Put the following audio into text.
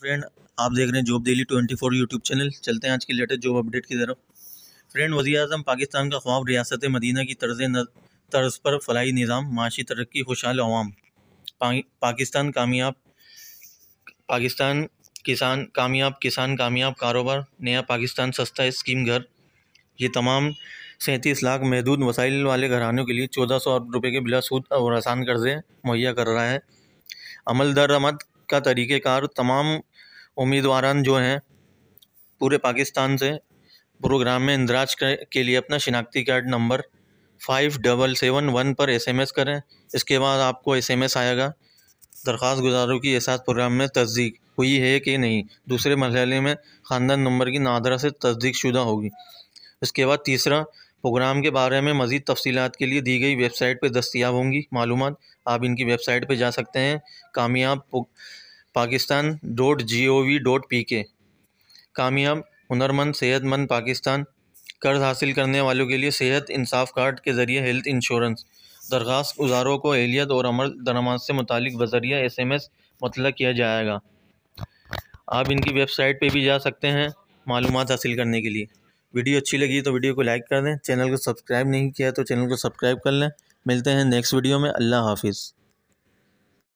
friend आप देख रहे हैं जॉब डेली 24 यूट्यूब चैनल चलते हैं आज के लेटेस्ट जॉब अपडेट की तरफ फ्रेंड वजी अजम पाकिस्तान का ख्वाब रियासत मदीना की तर्ज तर्ज पर फलाई निज़ाम माशी तरक्की खुशहाल अवाम पा, पाकिस्तान कामयाब पाकिस्तान किसान कामयाब किसान कामयाब कारोबार नया पाकिस्तान सस्ता स्कीम घर ये तमाम सैंतीस लाख महदूद वसाइल वाले घरानों के लिए चौदह सौ अरब रुपये के बिला सूद और आसान कर्जे मुहैया कर रहा है अमल दरामद का तरीक़ेकार तमाम उम्मीदवार जो हैं पूरे पाकिस्तान से प्रोग्राम में इंदराज के लिए अपना शिनाख्ती card number five double seven one पर एसएमएस करें इसके बाद आपको एसएमएस आएगा दरख्वास्त गुजारों की एहसास प्रोग्राम में तस्दीक हुई है कि नहीं दूसरे मरहले में ख़ानदान नंबर की नादरा से तस्दीक शुदा होगी इसके बाद तीसरा प्रोग्राम के बारे में मज़ीद तफसीत के लिए दी गई वेबसाइट पर दस्तियाब होंगी मालूम आप इनकी वेबसाइट पर जा सकते हैं कामयाब Pakistan dot G O V dot P K कामयाब हनरमंद सेहतमंद पाकिस्तान कर्ज हासिल करने वालों के लिए सेहत इंसाफ कार्ड के ज़रिए हेल्थ इंश्योरेंस दरख्वास्त गुजारों को एहलीत और अमल दरामद से मुतल बजरिया एस एम एस मतलब किया जाएगा आप इनकी वेबसाइट पर भी जा सकते हैं मालूम हासिल करने के लिए वीडियो अच्छी लगी तो वीडियो को लाइक कर दें चैनल को सब्सक्राइब नहीं किया तो चैनल को सब्सक्राइब कर लें मिलते हैं नेक्स्ट वीडियो में अल्लाह हाफिज़